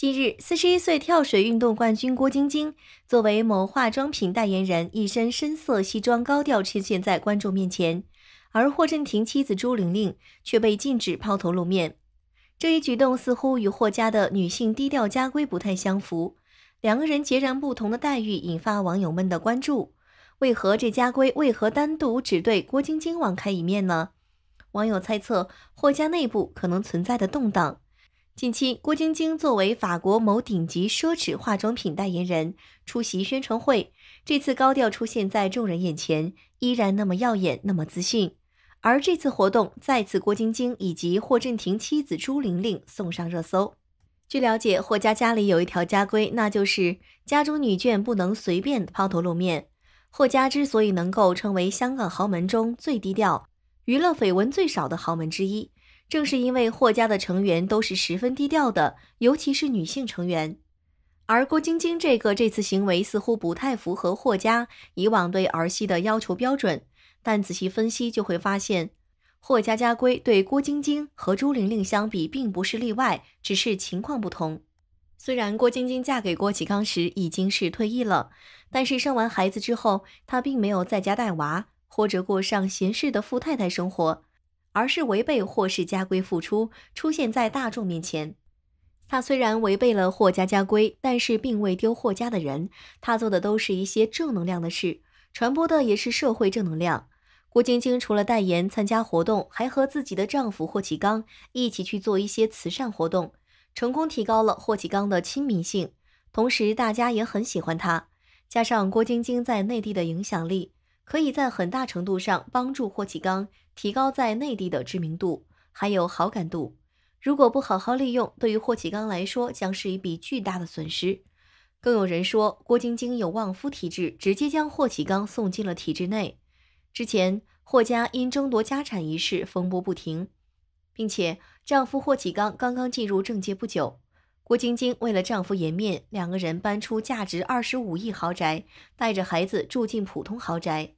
近日，四十一岁跳水运动冠军郭晶晶作为某化妆品代言人，一身深色西装高调出现在观众面前，而霍震霆妻子朱玲玲却被禁止抛头露面。这一举动似乎与霍家的女性低调家规不太相符。两个人截然不同的待遇引发网友们的关注。为何这家规为何单独只对郭晶晶网开一面呢？网友猜测霍家内部可能存在的动荡。近期，郭晶晶作为法国某顶级奢侈化妆品代言人出席宣传会，这次高调出现在众人眼前，依然那么耀眼，那么自信。而这次活动再次郭晶晶以及霍震霆妻子朱玲玲送上热搜。据了解，霍家家里有一条家规，那就是家中女眷不能随便抛头露面。霍家之所以能够成为香港豪门中最低调、娱乐绯闻最少的豪门之一。正是因为霍家的成员都是十分低调的，尤其是女性成员，而郭晶晶这个这次行为似乎不太符合霍家以往对儿媳的要求标准。但仔细分析就会发现，霍家家规对郭晶晶和朱玲玲相比并不是例外，只是情况不同。虽然郭晶晶嫁给郭启刚时已经是退役了，但是生完孩子之后，她并没有在家带娃或者过上闲适的富太太生活。而是违背霍氏家规复出，出现在大众面前。他虽然违背了霍家家规，但是并未丢霍家的人。他做的都是一些正能量的事，传播的也是社会正能量。郭晶晶除了代言、参加活动，还和自己的丈夫霍启刚一起去做一些慈善活动，成功提高了霍启刚的亲民性，同时大家也很喜欢他。加上郭晶晶在内地的影响力。可以在很大程度上帮助霍启刚提高在内地的知名度，还有好感度。如果不好好利用，对于霍启刚来说将是一笔巨大的损失。更有人说郭晶晶有旺夫体质，直接将霍启刚送进了体制内。之前霍家因争夺家产一事风波不停，并且丈夫霍启刚刚刚进入政界不久，郭晶晶为了丈夫颜面，两个人搬出价值二十五亿豪宅，带着孩子住进普通豪宅。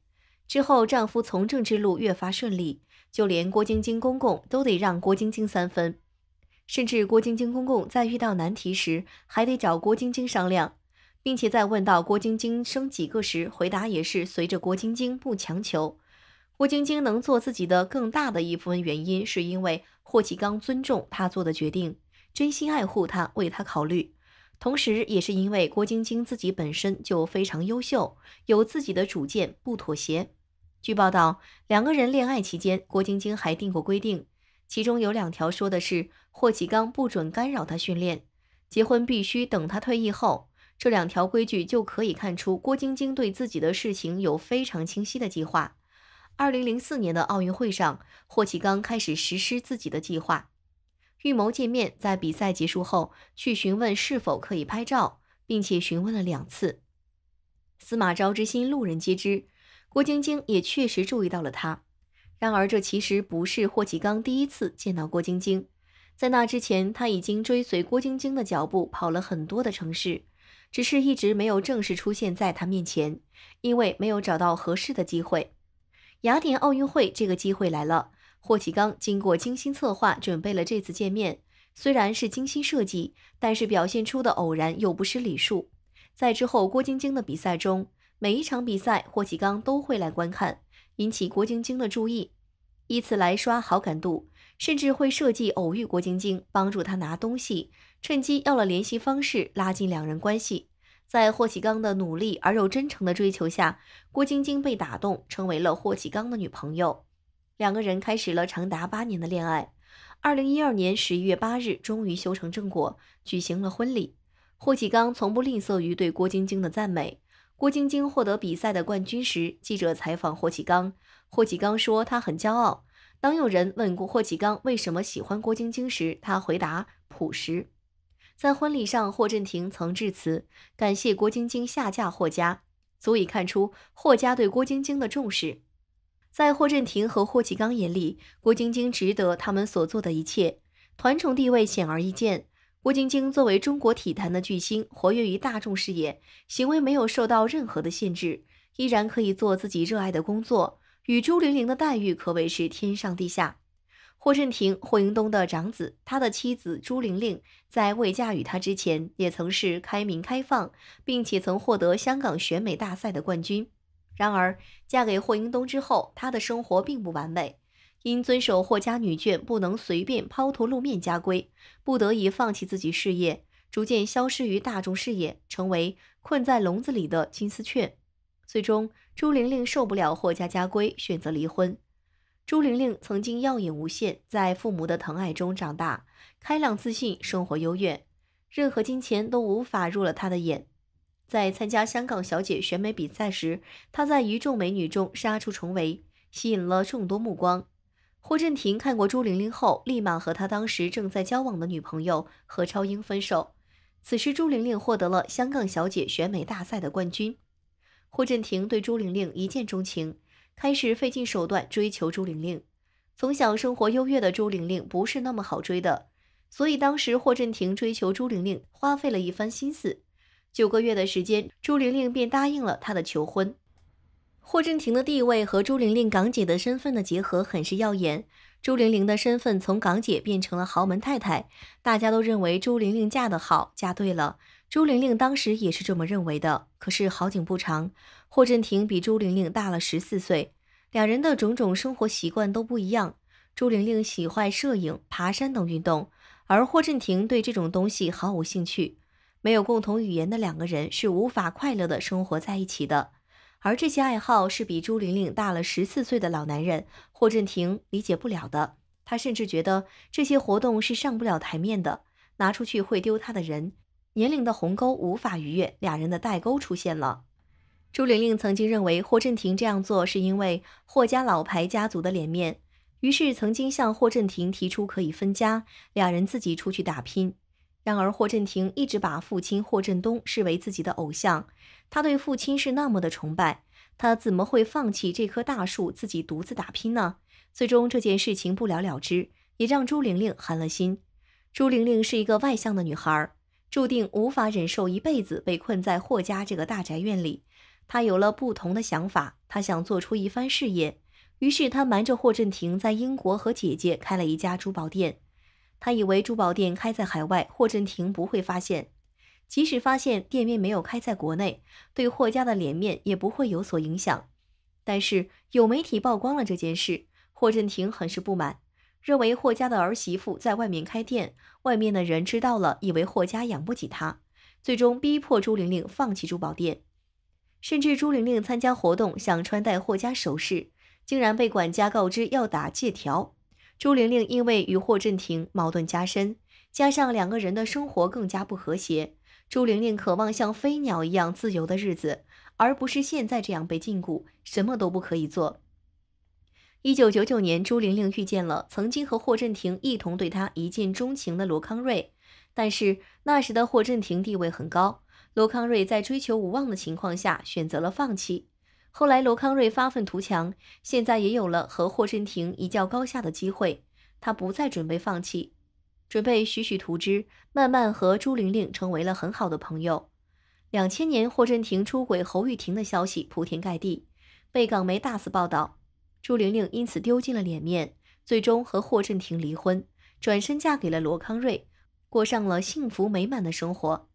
之后，丈夫从政之路越发顺利，就连郭晶晶公公都得让郭晶晶三分，甚至郭晶晶公公在遇到难题时还得找郭晶晶商量，并且在问到郭晶晶生几个时，回答也是随着郭晶晶不强求。郭晶晶能做自己的更大的一部分原因，是因为霍启刚尊重她做的决定，真心爱护她，为她考虑，同时，也是因为郭晶晶自己本身就非常优秀，有自己的主见，不妥协。据报道，两个人恋爱期间，郭晶晶还订过规定，其中有两条说的是霍启刚不准干扰她训练，结婚必须等她退役后。这两条规矩就可以看出郭晶晶对自己的事情有非常清晰的计划。二零零四年的奥运会上，霍启刚开始实施自己的计划，预谋见面，在比赛结束后去询问是否可以拍照，并且询问了两次。司马昭之心，路人皆知。郭晶晶也确实注意到了他，然而这其实不是霍启刚第一次见到郭晶晶，在那之前他已经追随郭晶晶的脚步跑了很多的城市，只是一直没有正式出现在他面前，因为没有找到合适的机会。雅典奥运会这个机会来了，霍启刚经过精心策划准备了这次见面，虽然是精心设计，但是表现出的偶然又不失礼数。在之后郭晶晶的比赛中。每一场比赛，霍启刚都会来观看，引起郭晶晶的注意，以此来刷好感度，甚至会设计偶遇郭晶晶，帮助她拿东西，趁机要了联系方式，拉近两人关系。在霍启刚的努力而又真诚的追求下，郭晶晶被打动，成为了霍启刚的女朋友。两个人开始了长达八年的恋爱。二零一二年十一月八日，终于修成正果，举行了婚礼。霍启刚从不吝啬于对郭晶晶的赞美。郭晶晶获得比赛的冠军时，记者采访霍启刚，霍启刚说他很骄傲。当有人问霍启刚为什么喜欢郭晶晶时，他回答朴实。在婚礼上，霍震霆曾致辞，感谢郭晶晶下嫁霍家，足以看出霍家对郭晶晶的重视。在霍震霆和霍启刚眼里，郭晶晶值得他们所做的一切，团宠地位显而易见。郭晶晶作为中国体坛的巨星，活跃于大众视野，行为没有受到任何的限制，依然可以做自己热爱的工作。与朱玲玲的待遇可谓是天上地下。霍震霆、霍英东的长子，他的妻子朱玲玲在未嫁与他之前，也曾是开明开放，并且曾获得香港选美大赛的冠军。然而，嫁给霍英东之后，他的生活并不完美。因遵守霍家女眷不能随便抛头露面家规，不得已放弃自己事业，逐渐消失于大众视野，成为困在笼子里的金丝雀。最终，朱玲玲受不了霍家家规，选择离婚。朱玲玲曾经耀眼无限，在父母的疼爱中长大，开朗自信，生活优越，任何金钱都无法入了她的眼。在参加香港小姐选美比赛时，她在一众美女中杀出重围，吸引了众多目光。霍震霆看过朱玲玲后，立马和他当时正在交往的女朋友何超英分手。此时，朱玲玲获得了香港小姐选美大赛的冠军。霍震霆对朱玲玲一见钟情，开始费尽手段追求朱玲玲。从小生活优越的朱玲玲不是那么好追的，所以当时霍震霆追求朱玲玲花费了一番心思。九个月的时间，朱玲玲便答应了他的求婚。霍震霆的地位和朱玲玲港姐的身份的结合很是耀眼。朱玲玲的身份从港姐变成了豪门太太，大家都认为朱玲玲嫁得好，嫁对了。朱玲玲当时也是这么认为的。可是好景不长，霍震霆比朱玲玲大了十四岁，两人的种种生活习惯都不一样。朱玲玲喜欢摄影、爬山等运动，而霍震霆对这种东西毫无兴趣。没有共同语言的两个人是无法快乐的生活在一起的。而这些爱好是比朱玲玲大了十四岁的老男人霍震霆理解不了的，他甚至觉得这些活动是上不了台面的，拿出去会丢他的人。年龄的鸿沟无法逾越，俩人的代沟出现了。朱玲玲曾经认为霍震霆这样做是因为霍家老牌家族的脸面，于是曾经向霍震霆提出可以分家，俩人自己出去打拼。然而，霍震霆一直把父亲霍震东视为自己的偶像，他对父亲是那么的崇拜，他怎么会放弃这棵大树，自己独自打拼呢？最终，这件事情不了了之，也让朱玲玲寒了心。朱玲玲是一个外向的女孩，注定无法忍受一辈子被困在霍家这个大宅院里，她有了不同的想法，她想做出一番事业。于是，她瞒着霍震霆，在英国和姐姐开了一家珠宝店。他以为珠宝店开在海外，霍震霆不会发现；即使发现，店面没有开在国内，对霍家的脸面也不会有所影响。但是有媒体曝光了这件事，霍震霆很是不满，认为霍家的儿媳妇在外面开店，外面的人知道了，以为霍家养不起她，最终逼迫朱玲玲放弃珠宝店。甚至朱玲玲参加活动想穿戴霍家首饰，竟然被管家告知要打借条。朱玲玲因为与霍震霆矛盾加深，加上两个人的生活更加不和谐，朱玲玲渴望像飞鸟一样自由的日子，而不是现在这样被禁锢，什么都不可以做。一九九九年，朱玲玲遇见了曾经和霍震霆一同对她一见钟情的罗康瑞，但是那时的霍震霆地位很高，罗康瑞在追求无望的情况下选择了放弃。后来，罗康瑞发愤图强，现在也有了和霍震霆一较高下的机会。他不再准备放弃，准备徐徐图之，慢慢和朱玲玲成为了很好的朋友。两千年，霍震霆出轨侯玉婷的消息铺天盖地，被港媒大肆报道，朱玲玲因此丢尽了脸面，最终和霍震霆离婚，转身嫁给了罗康瑞，过上了幸福美满的生活。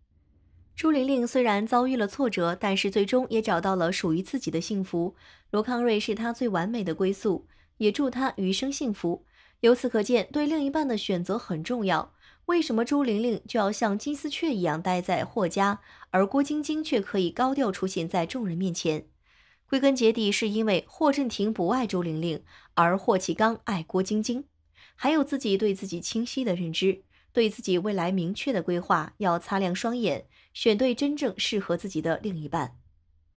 朱玲玲虽然遭遇了挫折，但是最终也找到了属于自己的幸福。罗康瑞是她最完美的归宿，也祝她余生幸福。由此可见，对另一半的选择很重要。为什么朱玲玲就要像金丝雀一样待在霍家，而郭晶晶却可以高调出现在众人面前？归根结底，是因为霍震霆不爱朱玲玲，而霍启刚爱郭晶晶，还有自己对自己清晰的认知，对自己未来明确的规划，要擦亮双眼。选对真正适合自己的另一半。